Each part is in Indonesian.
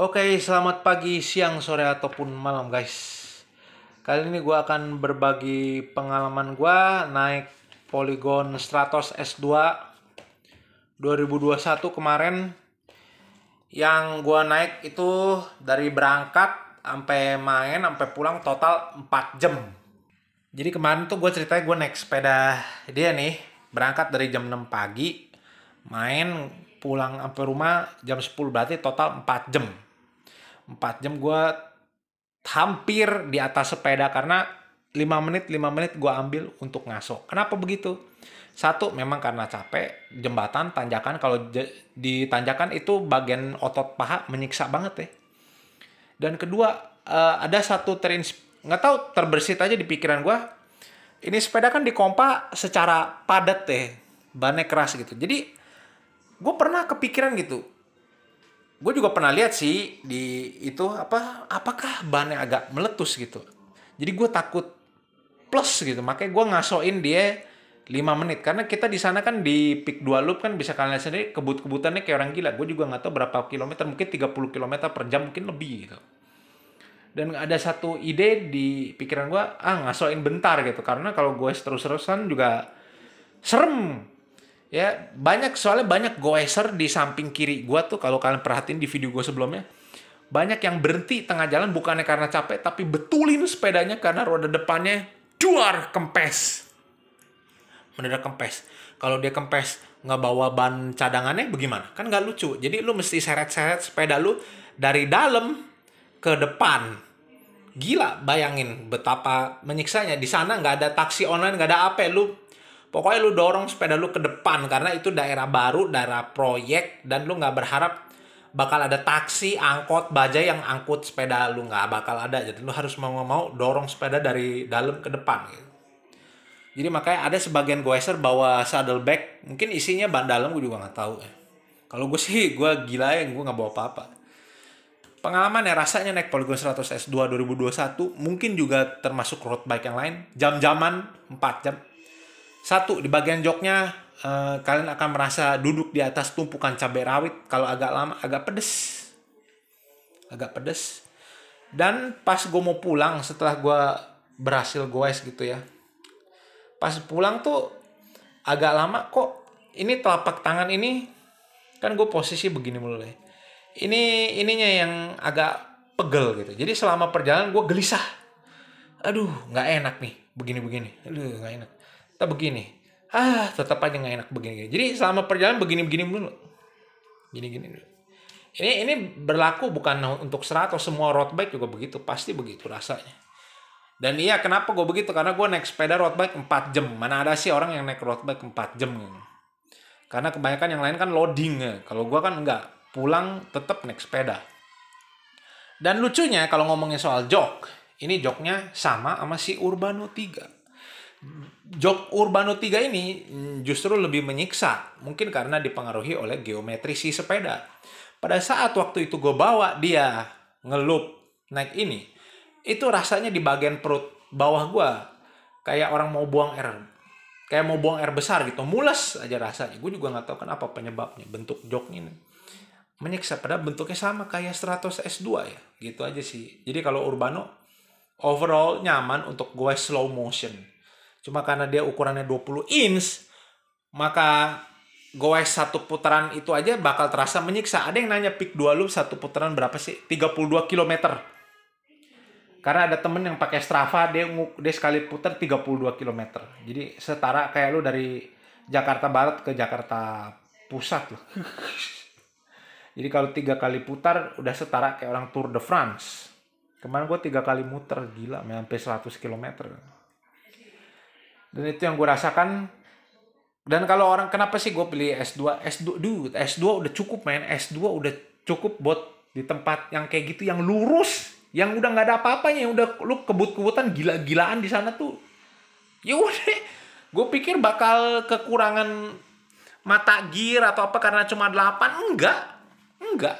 Oke, selamat pagi, siang, sore, ataupun malam guys. Kali ini gue akan berbagi pengalaman gue naik Polygon Stratos S2 2021 kemarin. Yang gue naik itu dari berangkat sampai main sampai pulang total 4 jam. Jadi kemarin tuh gue ceritanya gue naik sepeda dia nih. Berangkat dari jam 6 pagi. Main pulang sampai rumah jam 10 berarti total 4 jam 4 jam gue hampir di atas sepeda karena 5 menit 5 menit gue ambil untuk ngaso. Kenapa begitu? Satu memang karena capek, jembatan, tanjakan kalau di tanjakan itu bagian otot paha menyiksa banget ya. Dan kedua eh, ada satu terins nggak tahu terbersit aja di pikiran gue. Ini sepeda kan kompa secara padat teh, ya, bannya keras gitu. Jadi gue pernah kepikiran gitu, gue juga pernah lihat sih di itu apa apakah bannya agak meletus gitu jadi gue takut plus gitu makanya gue ngasoin dia 5 menit karena kita di sana kan di peak dua loop kan bisa kalian lihat sendiri kebut-kebutannya kayak orang gila gue juga nggak tahu berapa kilometer mungkin 30 kilometer per jam mungkin lebih gitu dan ada satu ide di pikiran gue ah ngasoin bentar gitu karena kalau gue terus-terusan juga serem ya banyak soalnya banyak goeser di samping kiri gue tuh kalau kalian perhatiin di video gue sebelumnya banyak yang berhenti tengah jalan bukannya karena capek tapi betulin sepedanya karena roda depannya duar kempes mendadak kempes kalau dia kempes nggak bawa ban cadangannya bagaimana kan nggak lucu jadi lu mesti seret-seret sepeda lu dari dalam ke depan gila bayangin betapa menyiksanya di sana nggak ada taksi online nggak ada apa lu Pokoknya lu dorong sepeda lu ke depan karena itu daerah baru, daerah proyek dan lu nggak berharap bakal ada taksi, angkot, bajai yang angkut sepeda lu nggak bakal ada. Jadi lu harus mau mau dorong sepeda dari dalam ke depan gitu. Jadi makanya ada sebagian goeser bawa saddle bag mungkin isinya ban dalam gue juga nggak tahu. Ya. Kalau gue sih gue gila ya, gue nggak bawa apa-apa pengalaman ya rasanya naik Polygon 100 S2 2021 mungkin juga termasuk road bike yang lain jam-jaman 4 jam satu, di bagian joknya uh, kalian akan merasa duduk di atas tumpukan cabai rawit kalau agak lama agak pedes. Agak pedes. Dan pas gue mau pulang setelah gue berhasil goes gitu ya. Pas pulang tuh agak lama kok ini telapak tangan ini kan gue posisi begini mulu ya. Ini ininya yang agak pegel gitu. Jadi selama perjalanan gue gelisah. Aduh, nggak enak nih begini-begini. Aduh, nggak enak. Tak begini ah tetap aja nggak enak begini, -gini. jadi selama perjalanan begini begini dulu gini gini dulu ini ini berlaku bukan untuk serat atau semua road bike juga begitu pasti begitu rasanya dan iya kenapa gue begitu karena gue naik sepeda road bike 4 jam mana ada sih orang yang naik road bike 4 jam karena kebanyakan yang lain kan loading kalau gue kan nggak pulang tetap naik sepeda dan lucunya kalau ngomongin soal jok ini joknya sama sama si Urbano 3 jok Urbano 3 ini mm, justru lebih menyiksa, mungkin karena dipengaruhi oleh geometri si sepeda. Pada saat waktu itu gue bawa dia ngelup naik ini, itu rasanya di bagian perut bawah gue kayak orang mau buang air, kayak mau buang air besar gitu, mules aja rasanya. Gue juga nggak tahu kenapa penyebabnya bentuk joknya ini menyiksa padahal bentuknya sama kayak 100 S2 ya gitu aja sih jadi kalau Urbano overall nyaman untuk gue slow motion Cuma karena dia ukurannya 20 inch, maka goes satu putaran itu aja bakal terasa menyiksa. Ada yang nanya pick dua loop satu putaran berapa sih? 32 km. Karena ada temen yang pakai Strava, dia nguk dia sekali putar 32 km. Jadi setara kayak lu dari Jakarta Barat ke Jakarta Pusat loh. Jadi kalau tiga kali putar udah setara kayak orang Tour de France. Kemarin gue tiga kali muter gila, sampai 100 km dan itu yang gue rasakan dan kalau orang kenapa sih gue pilih S2 S2 dude S2 udah cukup main S2 udah cukup buat di tempat yang kayak gitu yang lurus yang udah nggak ada apa-apanya yang udah lu kebut-kebutan gila-gilaan di sana tuh ya udah gue pikir bakal kekurangan mata gear atau apa karena cuma 8 enggak enggak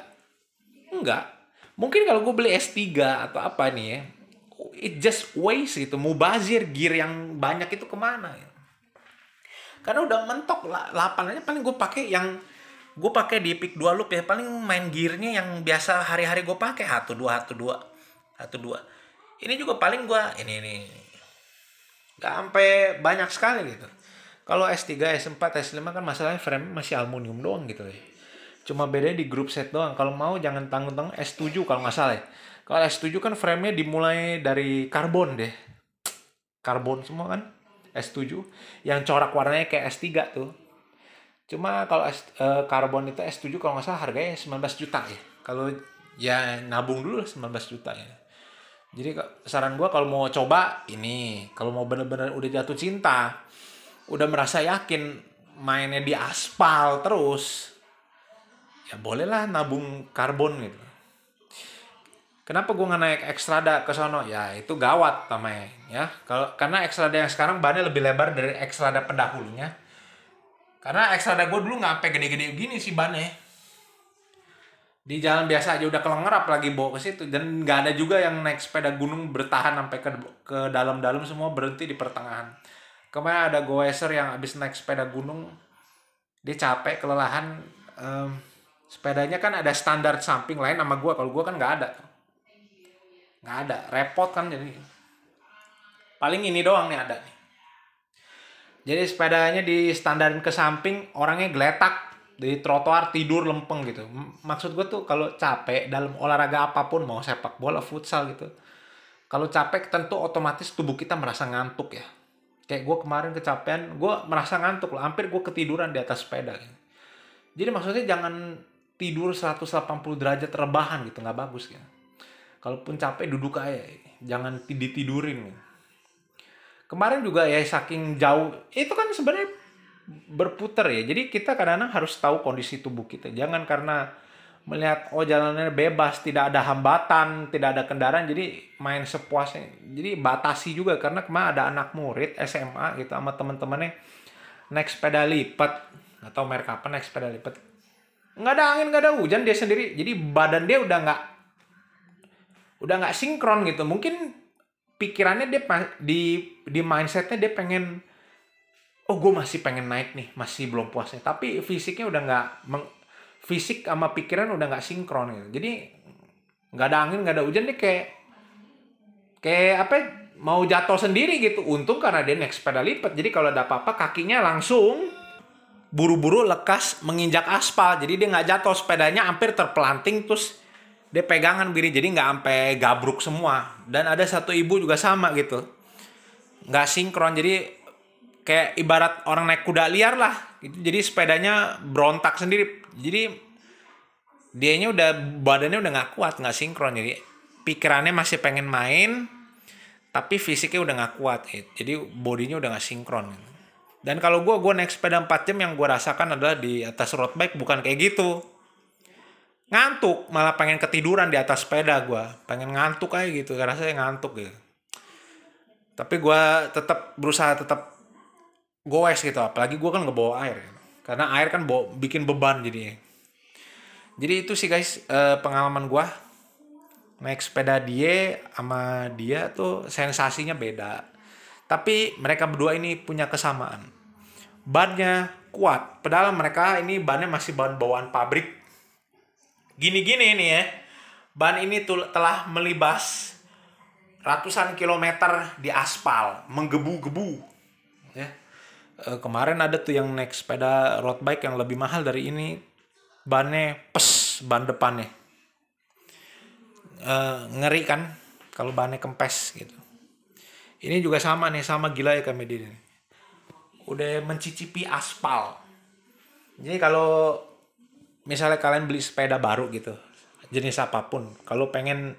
enggak mungkin kalau gue beli S3 atau apa nih ya it just waste gitu bazir gear yang banyak itu kemana ya karena udah mentok lah lapan aja paling gue pakai yang gue pakai di pick dua loop ya paling main gearnya yang biasa hari-hari gue pakai satu dua satu dua satu dua ini juga paling gue ini ini gak sampai banyak sekali gitu kalau S3 S4 S5 kan masalahnya frame masih aluminium doang gitu ya cuma bedanya di group set doang kalau mau jangan tanggung-tanggung S7 kalau masalah. ya kalau S7 kan frame-nya dimulai dari karbon deh. Karbon semua kan S7 yang corak warnanya kayak S3 tuh. Cuma kalau S, e, karbon itu S7 kalau nggak salah harganya 19 juta ya. Kalau ya nabung dulu 19 juta ya. Jadi saran gue kalau mau coba ini, kalau mau bener-bener udah jatuh cinta, udah merasa yakin mainnya di aspal terus, ya bolehlah nabung karbon gitu kenapa gue nggak naik ekstrada ke sono ya itu gawat namanya ya kalau karena ekstrada yang sekarang bannya lebih lebar dari ekstrada pendahulunya karena ekstrada gue dulu nggak sampai gede-gede gini sih bannya di jalan biasa aja udah kelenger apalagi bawa ke situ dan nggak ada juga yang naik sepeda gunung bertahan sampai ke ke dalam-dalam semua berhenti di pertengahan kemarin ada goeser yang abis naik sepeda gunung dia capek kelelahan um, sepedanya kan ada standar samping lain sama gue kalau gue kan nggak ada tuh nggak ada repot kan jadi paling ini doang nih ada nih jadi sepedanya di standarin ke samping orangnya geletak di trotoar tidur lempeng gitu maksud gue tuh kalau capek dalam olahraga apapun mau sepak bola futsal gitu kalau capek tentu otomatis tubuh kita merasa ngantuk ya kayak gue kemarin kecapean gue merasa ngantuk loh hampir gue ketiduran di atas sepeda gitu. jadi maksudnya jangan tidur 180 derajat rebahan gitu nggak bagus gitu kalaupun capek duduk aja jangan ditidurin kemarin juga ya saking jauh itu kan sebenarnya berputar ya jadi kita kadang-kadang harus tahu kondisi tubuh kita jangan karena melihat oh jalanannya bebas tidak ada hambatan tidak ada kendaraan jadi main sepuasnya jadi batasi juga karena kemarin ada anak murid SMA gitu sama teman-temannya naik sepeda lipat atau merek apa naik sepeda lipat nggak ada angin nggak ada hujan dia sendiri jadi badan dia udah nggak udah nggak sinkron gitu mungkin pikirannya dia di di mindsetnya dia pengen oh gue masih pengen naik nih masih belum puasnya tapi fisiknya udah nggak fisik sama pikiran udah nggak sinkron gitu jadi nggak ada angin nggak ada hujan dia kayak kayak apa ya, mau jatuh sendiri gitu untung karena dia naik sepeda lipat jadi kalau ada apa-apa kakinya langsung buru-buru lekas menginjak aspal jadi dia nggak jatuh sepedanya hampir terpelanting terus dia pegangan biri jadi nggak sampai gabruk semua dan ada satu ibu juga sama gitu nggak sinkron jadi kayak ibarat orang naik kuda liar lah itu jadi sepedanya berontak sendiri jadi dia dianya udah badannya udah nggak kuat nggak sinkron jadi pikirannya masih pengen main tapi fisiknya udah nggak kuat gitu. jadi bodinya udah nggak sinkron gitu. dan kalau gue gue naik sepeda 4 jam yang gue rasakan adalah di atas road bike bukan kayak gitu ngantuk malah pengen ketiduran di atas sepeda gue pengen ngantuk aja gitu karena saya ngantuk gitu tapi gue tetap berusaha tetap goes gitu apalagi gue kan ngebawa air ya. karena air kan bawa, bikin beban jadi jadi itu sih guys eh, pengalaman gue naik sepeda dia sama dia tuh sensasinya beda tapi mereka berdua ini punya kesamaan bannya kuat padahal mereka ini bannya masih bahan bawaan pabrik Gini-gini ini ya. Ban ini telah melibas ratusan kilometer di aspal, menggebu-gebu. Ya. E, kemarin ada tuh yang naik sepeda road bike yang lebih mahal dari ini, bannya pes ban depannya. E, ngeri kan kalau bannya kempes gitu. Ini juga sama nih, sama gila ya kami ini. Udah mencicipi aspal. Jadi kalau misalnya kalian beli sepeda baru gitu jenis apapun kalau pengen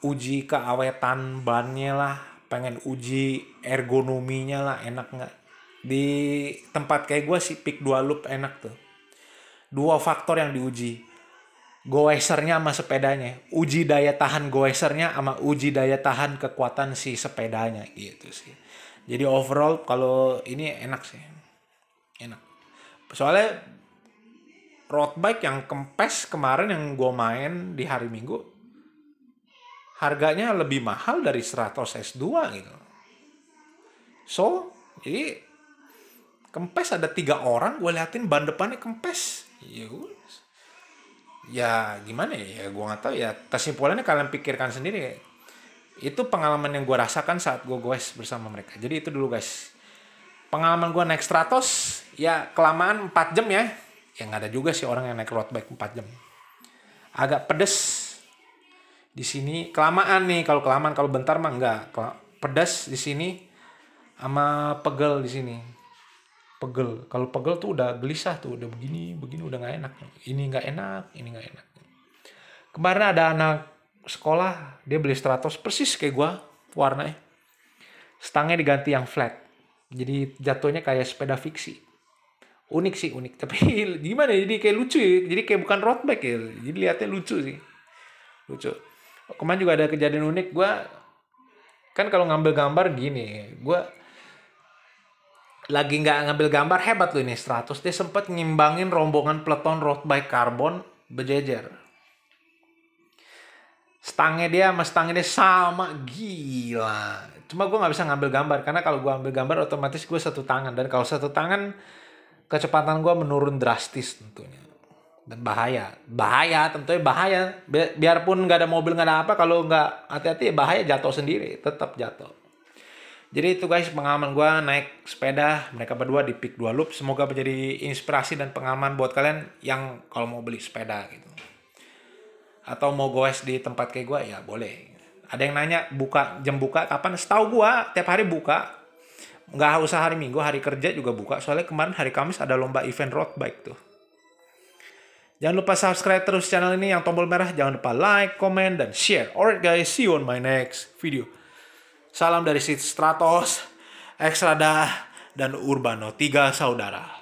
uji keawetan bannya lah pengen uji ergonominya lah enak nggak di tempat kayak gue sih pick dua loop enak tuh dua faktor yang diuji goesernya sama sepedanya uji daya tahan goesernya sama uji daya tahan kekuatan si sepedanya gitu sih jadi overall kalau ini enak sih enak soalnya road bike yang kempes kemarin yang gue main di hari minggu harganya lebih mahal dari 100 S2 gitu so jadi kempes ada tiga orang gue liatin ban depannya kempes ya ya gimana ya, ya gue nggak tau ya kesimpulannya kalian pikirkan sendiri itu pengalaman yang gue rasakan saat gue goes bersama mereka jadi itu dulu guys pengalaman gue naik stratos ya kelamaan 4 jam ya yang ada juga sih orang yang naik road bike 4 jam agak pedes di sini kelamaan nih kalau kelamaan kalau bentar mah enggak pedas di sini sama pegel di sini pegel kalau pegel tuh udah gelisah tuh udah begini begini udah nggak enak ini nggak enak ini nggak enak kemarin ada anak sekolah dia beli stratos persis kayak gua warnanya stangnya diganti yang flat jadi jatuhnya kayak sepeda fiksi unik sih unik tapi gimana ya, jadi kayak lucu ya. jadi kayak bukan road bike ya jadi lihatnya lucu sih lucu kemarin juga ada kejadian unik gue kan kalau ngambil gambar gini gue lagi nggak ngambil gambar hebat loh ini 100 dia sempat ngimbangin rombongan peleton road bike karbon berjejer stangnya dia sama stangnya dia sama gila cuma gue nggak bisa ngambil gambar karena kalau gue ambil gambar otomatis gue satu tangan dan kalau satu tangan kecepatan gue menurun drastis tentunya dan bahaya bahaya tentunya bahaya biarpun nggak ada mobil nggak ada apa kalau nggak hati-hati ya bahaya jatuh sendiri tetap jatuh jadi itu guys pengalaman gue naik sepeda mereka berdua di Peak Dua Loop semoga menjadi inspirasi dan pengalaman buat kalian yang kalau mau beli sepeda gitu atau mau goes di tempat kayak gue ya boleh ada yang nanya buka jam buka kapan setahu gue tiap hari buka nggak usah hari Minggu, hari kerja juga buka. Soalnya kemarin hari Kamis ada lomba event road bike tuh. Jangan lupa subscribe terus channel ini yang tombol merah. Jangan lupa like, comment, dan share. Alright guys, see you on my next video. Salam dari Stratos, extrada dan Urbano. Tiga saudara.